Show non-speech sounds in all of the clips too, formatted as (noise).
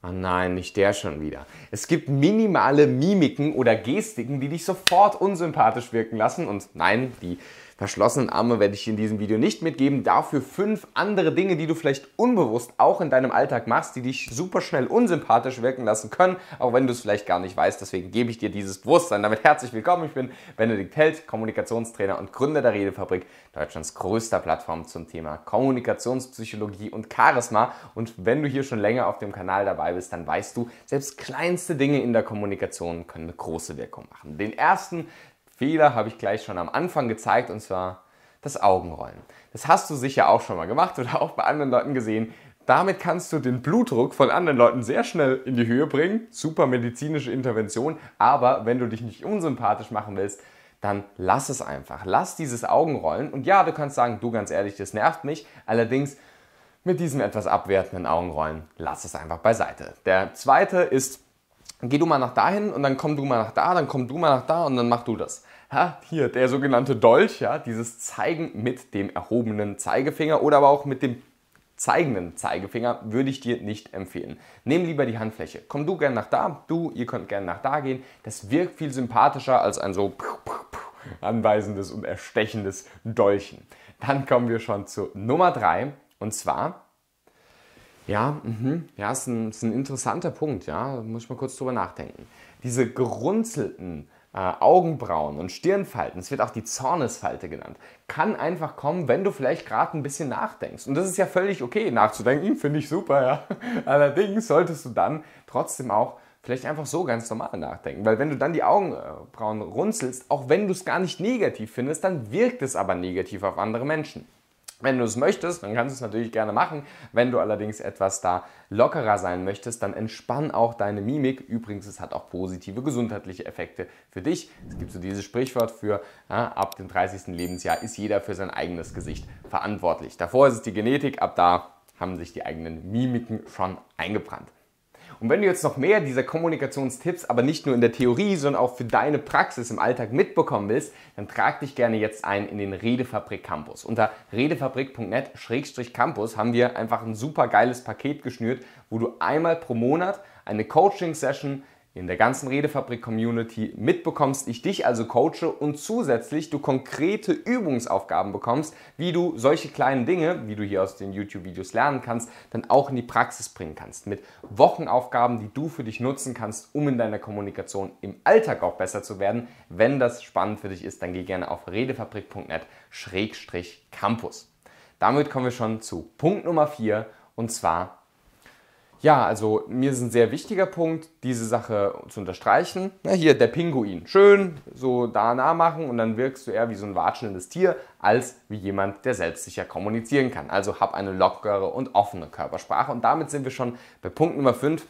Ah nein, nicht der schon wieder. Es gibt minimale Mimiken oder Gestiken, die dich sofort unsympathisch wirken lassen und nein, die verschlossenen Arme werde ich in diesem Video nicht mitgeben. Dafür fünf andere Dinge, die du vielleicht unbewusst auch in deinem Alltag machst, die dich super schnell unsympathisch wirken lassen können, auch wenn du es vielleicht gar nicht weißt. Deswegen gebe ich dir dieses Bewusstsein. Damit herzlich willkommen. Ich bin Benedikt Held, Kommunikationstrainer und Gründer der Redefabrik, Deutschlands größter Plattform zum Thema Kommunikationspsychologie und Charisma. Und wenn du hier schon länger auf dem Kanal dabei bist, dann weißt du, selbst kleinste Dinge in der Kommunikation können eine große Wirkung machen. Den ersten Fehler habe ich gleich schon am Anfang gezeigt und zwar das Augenrollen. Das hast du sicher auch schon mal gemacht oder auch bei anderen Leuten gesehen. Damit kannst du den Blutdruck von anderen Leuten sehr schnell in die Höhe bringen. Super medizinische Intervention, aber wenn du dich nicht unsympathisch machen willst, dann lass es einfach. Lass dieses Augenrollen und ja, du kannst sagen, du ganz ehrlich, das nervt mich. Allerdings mit diesem etwas abwertenden Augenrollen lass es einfach beiseite. Der zweite ist geh du mal nach dahin und dann komm du mal nach da, dann komm du mal nach da und dann mach du das. Ja, hier der sogenannte Dolch, ja, dieses Zeigen mit dem erhobenen Zeigefinger oder aber auch mit dem zeigenden Zeigefinger würde ich dir nicht empfehlen. Nimm lieber die Handfläche. Komm du gern nach da, du, ihr könnt gern nach da gehen. Das wirkt viel sympathischer als ein so anweisendes und erstechendes Dolchen. Dann kommen wir schon zu Nummer 3 und zwar ja, mh. ja ist, ein, ist ein interessanter Punkt, ja. Da muss ich mal kurz drüber nachdenken. Diese gerunzelten äh, Augenbrauen und Stirnfalten, es wird auch die Zornesfalte genannt, kann einfach kommen, wenn du vielleicht gerade ein bisschen nachdenkst. Und das ist ja völlig okay, nachzudenken, (laughs) finde ich super, ja. Allerdings solltest du dann trotzdem auch vielleicht einfach so ganz normal nachdenken. Weil wenn du dann die Augenbrauen runzelst, auch wenn du es gar nicht negativ findest, dann wirkt es aber negativ auf andere Menschen. Wenn du es möchtest, dann kannst du es natürlich gerne machen. Wenn du allerdings etwas da lockerer sein möchtest, dann entspann auch deine Mimik. Übrigens, es hat auch positive gesundheitliche Effekte für dich. Es gibt so dieses Sprichwort für, ja, ab dem 30. Lebensjahr ist jeder für sein eigenes Gesicht verantwortlich. Davor ist es die Genetik, ab da haben sich die eigenen Mimiken schon eingebrannt. Und wenn du jetzt noch mehr dieser Kommunikationstipps, aber nicht nur in der Theorie, sondern auch für deine Praxis im Alltag mitbekommen willst, dann trag dich gerne jetzt ein in den Redefabrik Campus. Unter redefabrik.net-campus haben wir einfach ein super geiles Paket geschnürt, wo du einmal pro Monat eine Coaching-Session in der ganzen Redefabrik-Community mitbekommst, ich dich also coache und zusätzlich du konkrete Übungsaufgaben bekommst, wie du solche kleinen Dinge, wie du hier aus den YouTube-Videos lernen kannst, dann auch in die Praxis bringen kannst. Mit Wochenaufgaben, die du für dich nutzen kannst, um in deiner Kommunikation im Alltag auch besser zu werden. Wenn das spannend für dich ist, dann geh gerne auf redefabrik.net-campus. Damit kommen wir schon zu Punkt Nummer 4 und zwar ja, also mir ist ein sehr wichtiger Punkt, diese Sache zu unterstreichen. Na, hier der Pinguin. Schön so da nah machen und dann wirkst du eher wie so ein watschendes Tier als wie jemand, der selbstsicher kommunizieren kann. Also hab eine lockere und offene Körpersprache. Und damit sind wir schon bei Punkt Nummer 5.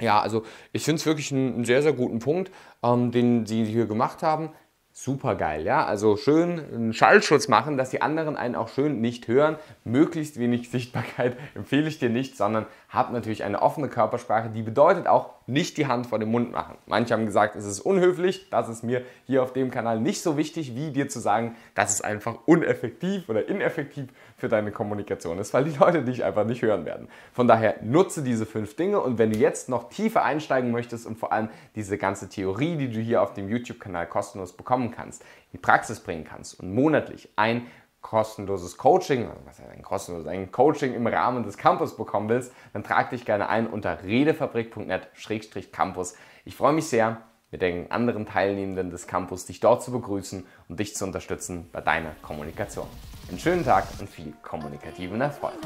Ja, also ich finde es wirklich einen, einen, sehr, sehr guten Punkt, ähm, den Sie hier gemacht haben. Super geil, ja. Also schön einen Schallschutz machen, dass die anderen einen auch schön nicht hören. Möglichst wenig Sichtbarkeit (laughs) empfehle ich dir nicht, sondern habt natürlich eine offene Körpersprache, die bedeutet auch nicht die Hand vor dem Mund machen. Manche haben gesagt, es ist unhöflich, das ist mir hier auf dem Kanal nicht so wichtig, wie dir zu sagen, das ist einfach uneffektiv oder ineffektiv für deine Kommunikation ist, weil die Leute dich einfach nicht hören werden. Von daher nutze diese fünf Dinge und wenn du jetzt noch tiefer einsteigen möchtest und vor allem diese ganze Theorie, die du hier auf dem YouTube-Kanal kostenlos bekommen kannst, in Praxis bringen kannst und monatlich ein kostenloses Coaching, was heißt ein kostenloses, ein Coaching im Rahmen des Campus bekommen willst, dann trag dich gerne ein unter redefabrik.net-campus. Ich freue mich sehr, mit den anderen Teilnehmenden des Campus dich dort zu begrüßen und dich zu unterstützen bei deiner Kommunikation. Einen schönen Tag und viel kommunikativen Erfolg.